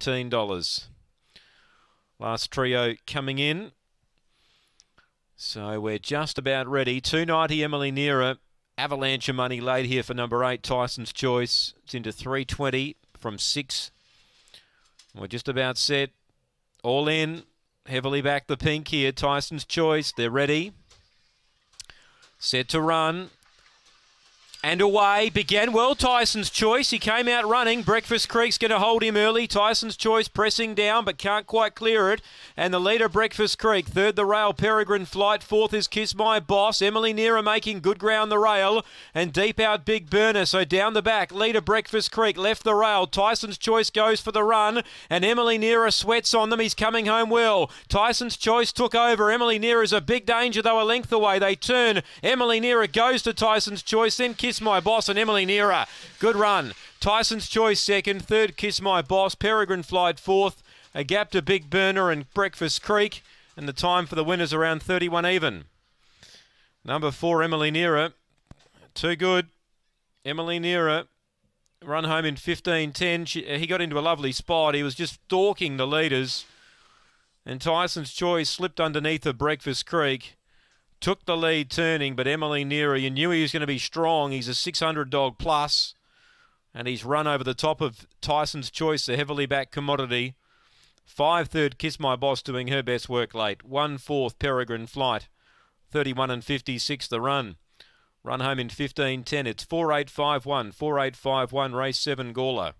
$15. Last trio coming in. So we're just about ready. 290 Emily Nearer. Avalanche of money laid here for number eight, Tyson's Choice. It's into 320 from six. We're just about set. All in. Heavily back the pink here. Tyson's Choice. They're ready. Set to run. And away began well Tyson's Choice. He came out running. Breakfast Creek's going to hold him early. Tyson's Choice pressing down but can't quite clear it. And the leader Breakfast Creek. Third the rail Peregrine Flight. Fourth is Kiss My Boss. Emily Neera making good ground the rail. And deep out Big Burner. So down the back leader Breakfast Creek left the rail. Tyson's Choice goes for the run. And Emily Neera sweats on them. He's coming home well. Tyson's Choice took over. Emily is a big danger though a length away. They turn. Emily Neera goes to Tyson's Choice. Then Kiss Kiss My Boss and Emily Neera. Good run. Tyson's Choice second. Third, Kiss My Boss. Peregrine Flight fourth. A gap to Big Burner and Breakfast Creek. And the time for the winners around 31 even. Number four, Emily Neera. Too good. Emily Neera run home in 15.10. he got into a lovely spot. He was just stalking the leaders. And Tyson's Choice slipped underneath the Breakfast Creek. Took the lead turning, but Emily Neary, you knew he was going to be strong. He's a 600 dog plus, and he's run over the top of Tyson's Choice, the heavily backed commodity. Five third Kiss My Boss doing her best work late. One fourth Peregrine Flight. 31 and 56 the run. Run home in 15.10. It's 4851, 4851, race 7 Gawler.